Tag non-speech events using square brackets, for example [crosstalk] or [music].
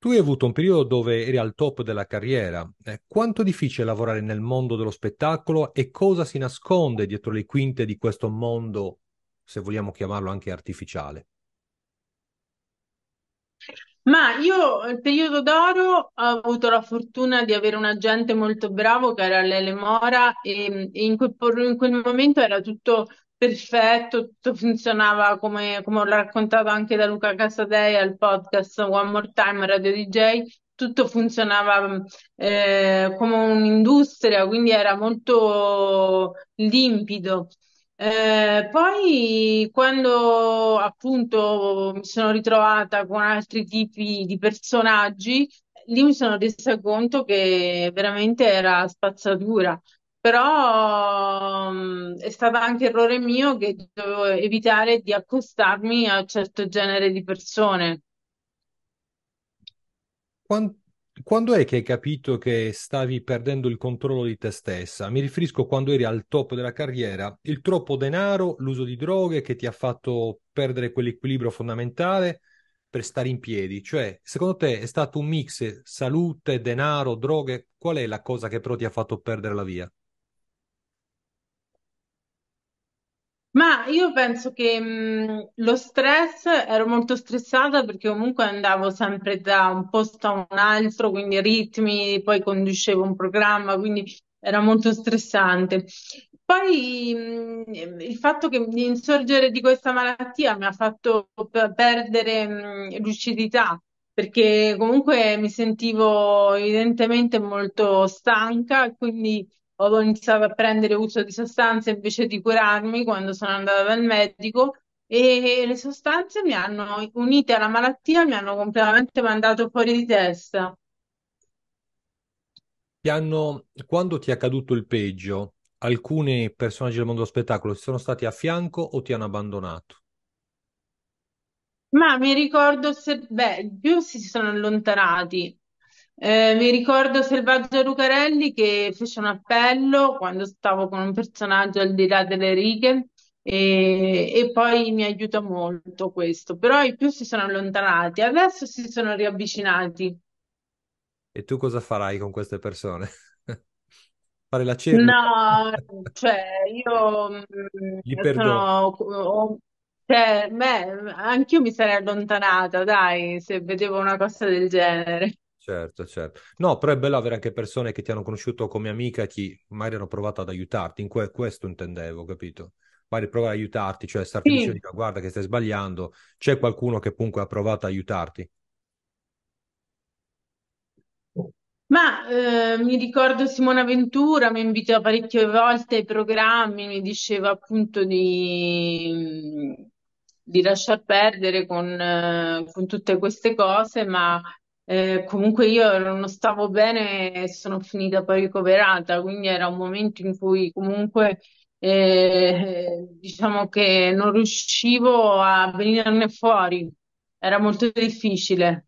Tu hai avuto un periodo dove eri al top della carriera. Eh, quanto difficile lavorare nel mondo dello spettacolo e cosa si nasconde dietro le quinte di questo mondo, se vogliamo chiamarlo anche artificiale? Ma io nel periodo d'oro ho avuto la fortuna di avere un agente molto bravo che era Lele Mora e, e in, quel, in, quel, momento era tutto Perfetto, tutto funzionava come, come ho raccontato anche da Luca Casadei al podcast One More Time Radio DJ, tutto funzionava eh, come un'industria, quindi era molto limpido. Eh, poi quando appunto mi sono ritrovata con altri tipi di personaggi, lì mi sono resa conto che veramente era spazzatura, però è stato anche errore mio che dovevo evitare di accostarmi a un certo genere di persone. Quando, quando è che hai capito che stavi perdendo il controllo di te stessa? Mi riferisco quando eri al top della carriera, il troppo denaro, l'uso di droghe che ti ha fatto perdere quell'equilibrio fondamentale per stare in piedi. Cioè, secondo te è stato un mix salute, denaro, droghe? Qual è la cosa che però ti ha fatto perdere la via? Ma io penso che mh, mm, lo stress, ero molto stressata perché comunque andavo sempre da un posto a un altro, quindi ritmi, poi conducevo un programma, quindi era molto stressante. Poi mh, mm, il fatto che l'insorgere di questa malattia mi ha fatto perdere mh, mm, lucidità, perché comunque mi sentivo evidentemente molto stanca, quindi ho iniziato a prendere uso di sostanze invece di curarmi quando sono andata dal medico e le sostanze mi hanno, unite alla malattia, mi hanno completamente mandato fuori di testa. hanno, quando ti è accaduto il peggio, alcuni personaggi del mondo dello spettacolo si sono stati a fianco o ti hanno abbandonato? Ma mi ricordo se, beh, più si sono allontanati, eh, mi ricordo Selvaggio Lucarelli che fece un appello quando stavo con un personaggio al di là delle righe e, e poi mi aiuta molto questo, però i più si sono allontanati, adesso si sono riavvicinati. E tu cosa farai con queste persone? [laughs] Fare la cena? No, [laughs] cioè io Gli mm, perdono. sono, cioè, beh, anch'io mi sarei allontanata, dai, se vedevo una cosa del genere. Certo, certo. No, però è bello avere anche persone che ti hanno conosciuto come amica e che magari hanno provato ad aiutarti, in que- questo intendevo, capito? Magari provare ad aiutarti, cioè starti sì. dicendo guarda che stai sbagliando, c'è qualcuno che comunque ha provato ad aiutarti. Ma eh, mi ricordo Simona Ventura, mi invitava parecchie volte ai programmi, mi diceva appunto di, mm, di lasciar perdere con, eh, con tutte queste cose, ma eh, comunque io non stavo bene sono finita poi ricoverata, quindi era un momento in cui comunque eh, diciamo che non riuscivo a venirne fuori, era molto difficile.